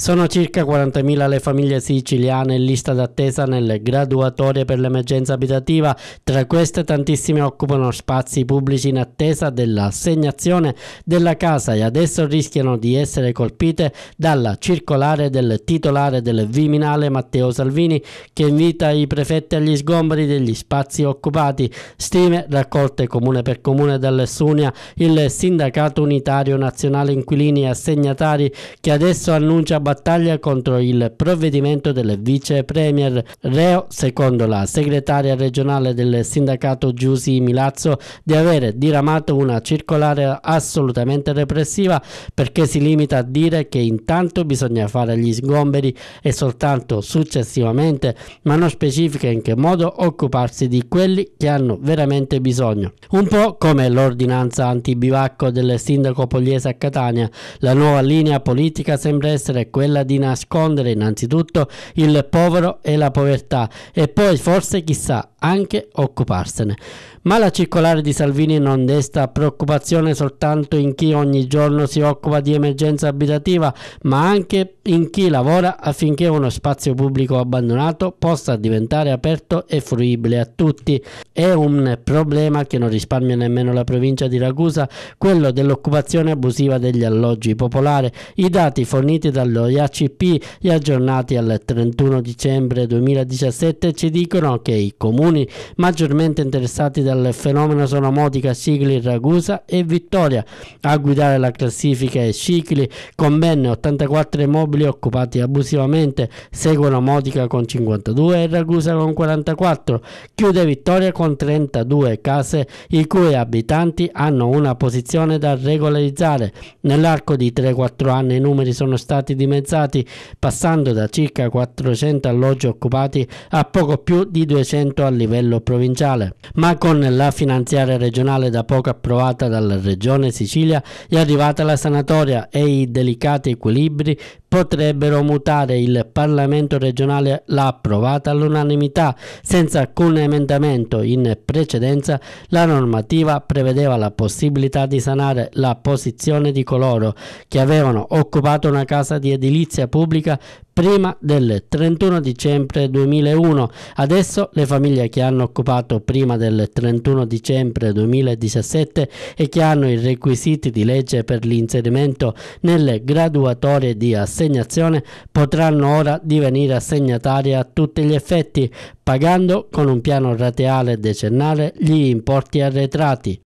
Sono circa 40.000 le famiglie siciliane in lista d'attesa nelle graduatorie per l'emergenza abitativa, tra queste tantissime occupano spazi pubblici in attesa dell'assegnazione della casa e adesso rischiano di essere colpite dalla circolare del titolare del Viminale Matteo Salvini che invita i prefetti agli sgomberi degli spazi occupati, stime raccolte comune per comune dall'Essunia, il sindacato unitario nazionale inquilini e assegnatari che adesso annuncia battaglia contro il provvedimento del vice premier Reo, secondo la segretaria regionale del sindacato Giusi Milazzo, di avere diramato una circolare assolutamente repressiva perché si limita a dire che intanto bisogna fare gli sgomberi e soltanto successivamente, ma non specifica in che modo occuparsi di quelli che hanno veramente bisogno. Un po' come l'ordinanza antibivacco del sindaco Pogliese a Catania, la nuova linea politica sembra essere quella di nascondere innanzitutto il povero e la povertà e poi forse chissà anche occuparsene. Ma la circolare di Salvini non desta preoccupazione soltanto in chi ogni giorno si occupa di emergenza abitativa, ma anche in chi lavora affinché uno spazio pubblico abbandonato possa diventare aperto e fruibile a tutti. È un problema che non risparmia nemmeno la provincia di Ragusa, quello dell'occupazione abusiva degli alloggi popolari. I dati forniti dallo IACP e aggiornati al 31 dicembre 2017 ci dicono che i comuni comuni maggiormente interessati dal fenomeno sono Modica, Sigli, Ragusa e Vittoria. A guidare la classifica è Cicli con ben 84 immobili occupati abusivamente, seguono Modica con 52 e Ragusa con 44. Chiude Vittoria con 32 case i cui abitanti hanno una posizione da regolarizzare. Nell'arco di 3-4 anni i numeri sono stati dimezzati, passando da circa 400 alloggi occupati a poco più di 200 alloggi livello provinciale, ma con la finanziaria regionale da poco approvata dalla Regione Sicilia è arrivata la sanatoria e i delicati equilibri potrebbero mutare il Parlamento regionale l'ha approvata all'unanimità senza alcun emendamento. In precedenza la normativa prevedeva la possibilità di sanare la posizione di coloro che avevano occupato una casa di edilizia pubblica prima del 31 dicembre 2001. Adesso le famiglie che hanno occupato prima del 31 dicembre 2017 e che hanno i requisiti di legge per l'inserimento nelle graduatorie di assistenza assegnazione potranno ora divenire assegnatari a tutti gli effetti, pagando con un piano rateale decennale gli importi arretrati.